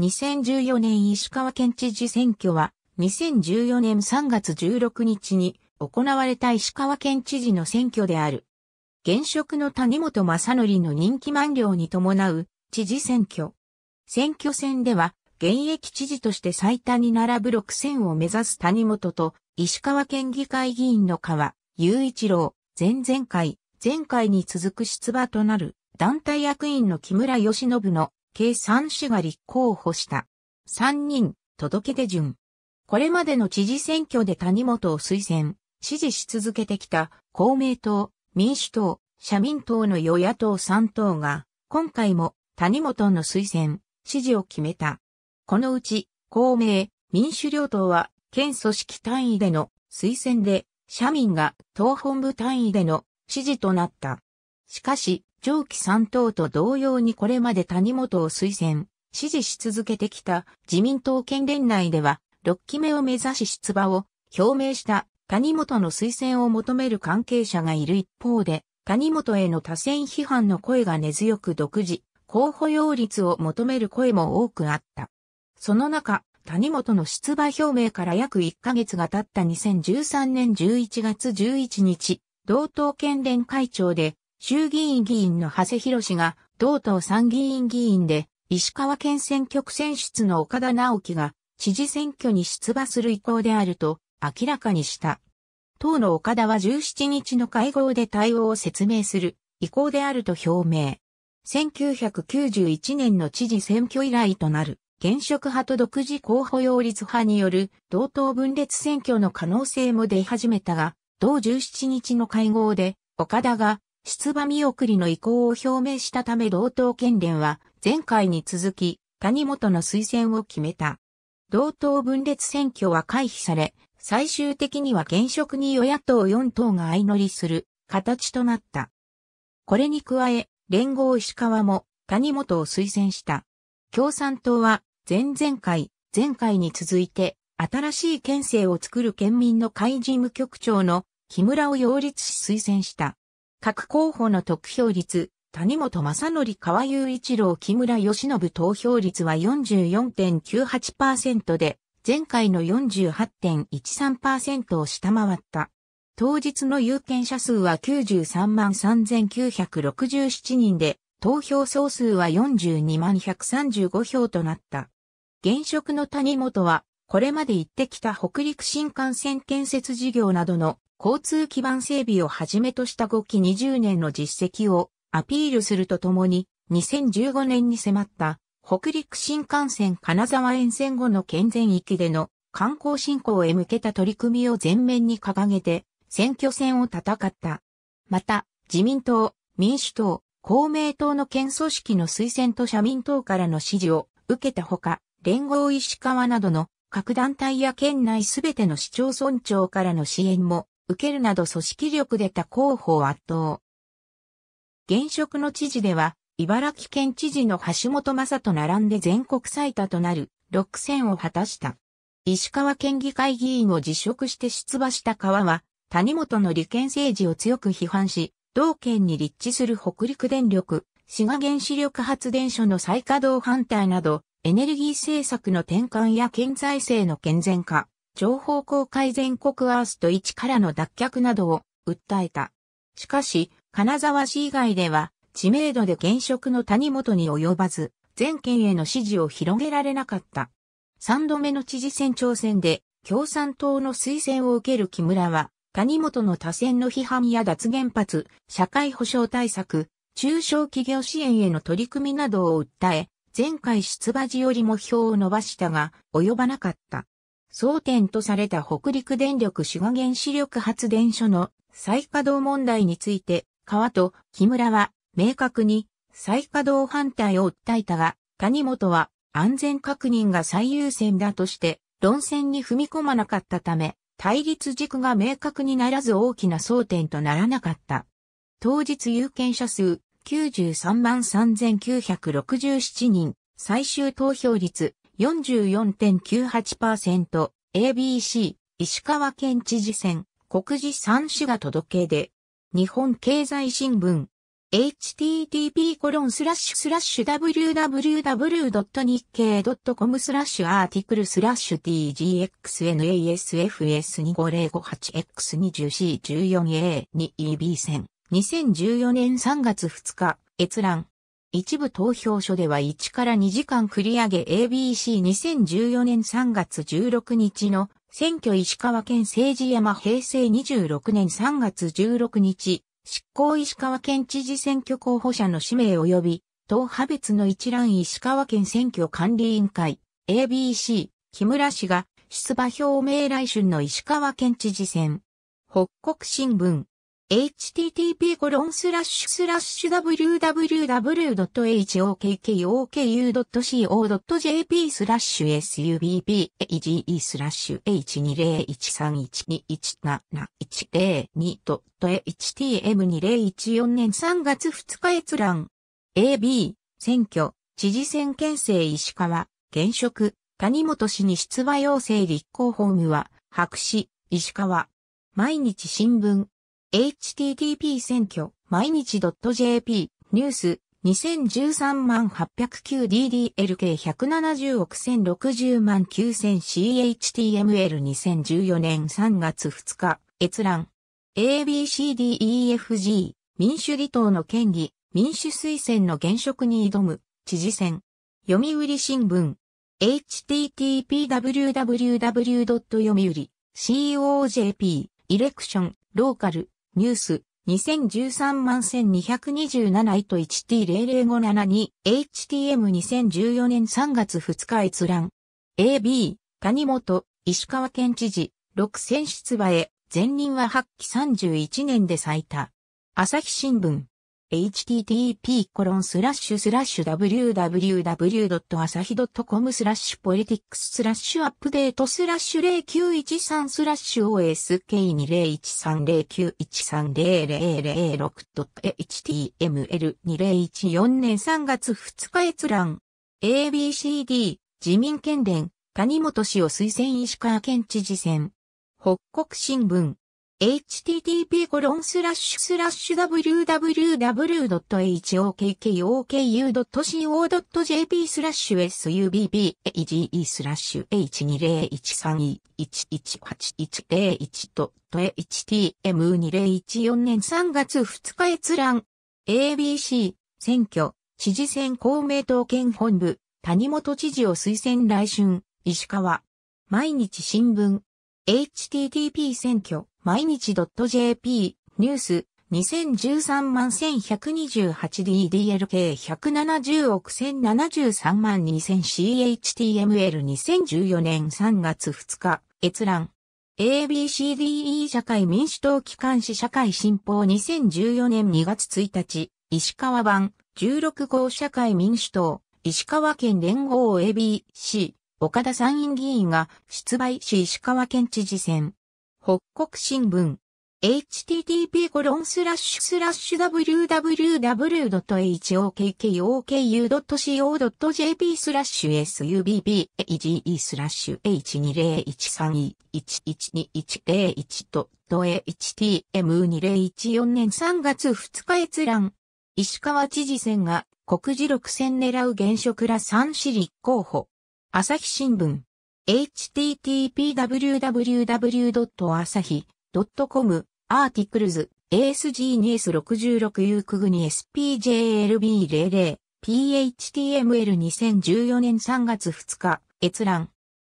2014年石川県知事選挙は、2014年3月16日に行われた石川県知事の選挙である。現職の谷本正則の任期満了に伴う知事選挙。選挙戦では、現役知事として最多に並ぶ6選を目指す谷本と、石川県議会議員の川、雄一郎、前々回、前回に続く出馬となる、団体役員の木村義信の計3市が立候補した。3人、届け出順。これまでの知事選挙で谷本を推薦、支持し続けてきた公明党、民主党、社民党の与野党3党が、今回も谷本の推薦、支持を決めた。このうち、公明、民主両党は、県組織単位での推薦で、社民が党本部単位での支持となった。しかし、上記3党と同様にこれまで谷本を推薦、支持し続けてきた自民党県連内では、6期目を目指し出馬を表明した谷本の推薦を求める関係者がいる一方で、谷本への多選批判の声が根強く独自、候補擁立を求める声も多くあった。その中、谷本の出馬表明から約1ヶ月が経った2013年11月11日、同党県連会長で衆議院議員の長谷博氏が、同党参議院議員で、石川県選挙区選出の岡田直樹が、知事選挙に出馬する意向であると、明らかにした。党の岡田は17日の会合で対応を説明する意向であると表明。1991年の知事選挙以来となる、現職派と独自候補擁立派による同等分裂選挙の可能性も出始めたが、同17日の会合で、岡田が出馬見送りの意向を表明したため同党県連は前回に続き谷本の推薦を決めた。同党分裂選挙は回避され、最終的には現職に与野党4党が相乗りする形となった。これに加え、連合石川も谷本を推薦した。共産党は前々回、前回に続いて新しい県政を作る県民の会事務局長の木村を擁立し推薦した。各候補の得票率、谷本正則川雄一郎木村義信投票率は44.98%で、前回の48.13%を下回った。当日の有権者数は93万3967人で、投票総数は42万135票となった。現職の谷本はこれまで行ってきた北陸新幹線建設事業などの交通基盤整備をはじめとした5期20年の実績をアピールするとともに、2015年に迫った北陸新幹線金沢沿線後の健全域での観光振興へ向けた取り組みを前面に掲げて選挙戦を戦った。また、自民党、民主党、公明党の県組織の推薦と社民党からの支持を受けたほか、連合石川などの各団体や県内すべての市町村長からの支援も受けるなど組織力で他候補を圧倒。現職の知事では、茨城県知事の橋本正と並んで全国最多となる6選を果たした。石川県議会議員を辞職して出馬した川は、谷本の利権政治を強く批判し、同県に立地する北陸電力、滋賀原子力発電所の再稼働反対など、エネルギー政策の転換や県財政の健全化、情報公開全国アースト1からの脱却などを訴えた。しかし、金沢市以外では、知名度で現職の谷本に及ばず、全県への支持を広げられなかった。三度目の知事選挑戦で、共産党の推薦を受ける木村は、谷本の多選の批判や脱原発、社会保障対策、中小企業支援への取り組みなどを訴え、前回出馬時より目標を伸ばしたが、及ばなかった。争点とされた北陸電力滋賀原子力発電所の再稼働問題について、川と木村は明確に再稼働反対を訴えたが、谷本は安全確認が最優先だとして論戦に踏み込まなかったため、対立軸が明確にならず大きな争点とならなかった。当日有権者数93万3967人、最終投票率44.98%、ABC、石川県知事選、国事三種が届け出。日本経済新聞、http://www.nikkei.com コロンスラッシュスラッシュアーティクルスラッシュ tgxnasffs2505 8x20c14a2eb 線2014年3月2日、閲覧。一部投票所では1から2時間繰り上げ ABC2014 年3月16日の選挙石川県政治山平成26年3月16日、執行石川県知事選挙候補者の氏名及び、党派別の一覧石川県選挙管理委員会 ABC 木村氏が出馬表明来春の石川県知事選。北国新聞 h t t p w w w h o k k u c o j p スラッシュ subpage スラッシュ h2013121710.htm2014 年3月2日閲覧 AB 選挙知事選県政石川現職谷本氏に出馬要請立候補には白紙石川毎日新聞 http 選挙、毎日 .jp、ニュース、2013万 809DDLK170 億1060万 9000CHTML2014 年3月2日、閲覧。ABCDEFG、民主離党の権利、民主推薦の現職に挑む、知事選。読売新聞。http://www. 読売 .co.jp、イレクション、ローカル。ニュース、2013万1227位と 1T00572、HTM2014 年3月2日閲覧。AB、谷本、石川県知事、6選出馬へ、前任は8期31年で最多。朝日新聞。http://www.asahi.com スラッシュポリティックススラッシュアップデートスラッシュ0913スラッシュ OSK201309130006.html2014 年3月2日閲覧 ABCD 自民県連谷本氏を推薦石川県知事選北国新聞 http://www.hokkoku.co.jp スラッシュ subbage スラッシュ h 2 0 1 3 1 1 8 1 0 1 h t m 2 0 1 4年3月2日閲覧 ABC 選挙知事選公明党県本部谷本知事を推薦来春石川毎日新聞 http 選挙毎日 .jp ニュース2013万 1128DDLK170 億1073万 2000CHTML2014 年3月2日閲覧 ABCDE 社会民主党機関紙社会新報2014年2月1日石川版16号社会民主党石川県連合 ABC 岡田参院議員が出馬し石川県知事選北国新聞。http://www.hokku.co.jp スラッシュ subbage スラッシュ h2013112101.htm2014 年3月2日閲覧。石川知事選が国事6選狙う現職ら3市立候補。朝日新聞。http://www.asahi.com アーティクルズ a s g 2 s 6 6ユークグニ SPJLB00 PHTML2014 年3月2日閲覧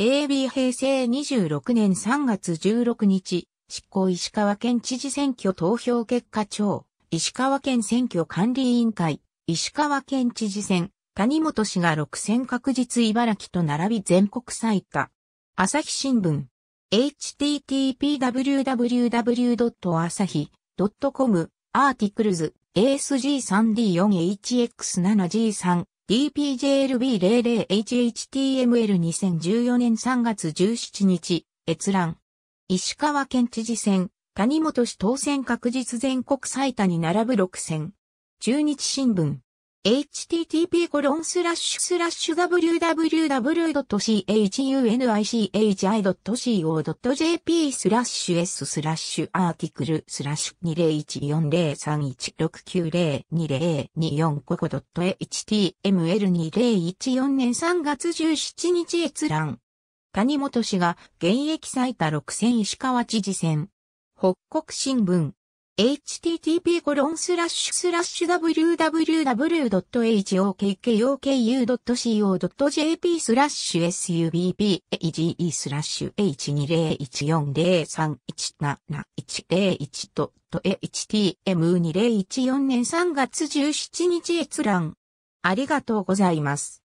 AB 平成26年3月16日執行石川県知事選挙投票結果庁石川県選挙管理委員会石川県知事選谷本氏が6選確実茨城と並び全国最多。朝日新聞。http://www.asahi.com アーティクルズ ASG3D4HX7G3 DPJLB00HHTML2014 年3月17日閲覧石川県知事選谷本氏当選確実全国最多に並ぶ6選中日新聞 http www.chunichi.co.jp スラッシュ s スラッシュアーティクルスラッシュ20140316902024ココ .html2014 年3月17日閲覧。谷本氏が現役最多6 0 0 0石川知事選。北国新聞。http://www.hokkoku.co.jp スラッシュ subpage スラッシュ H2014031711.htm2014 0年3月17日閲覧。ありがとうございます。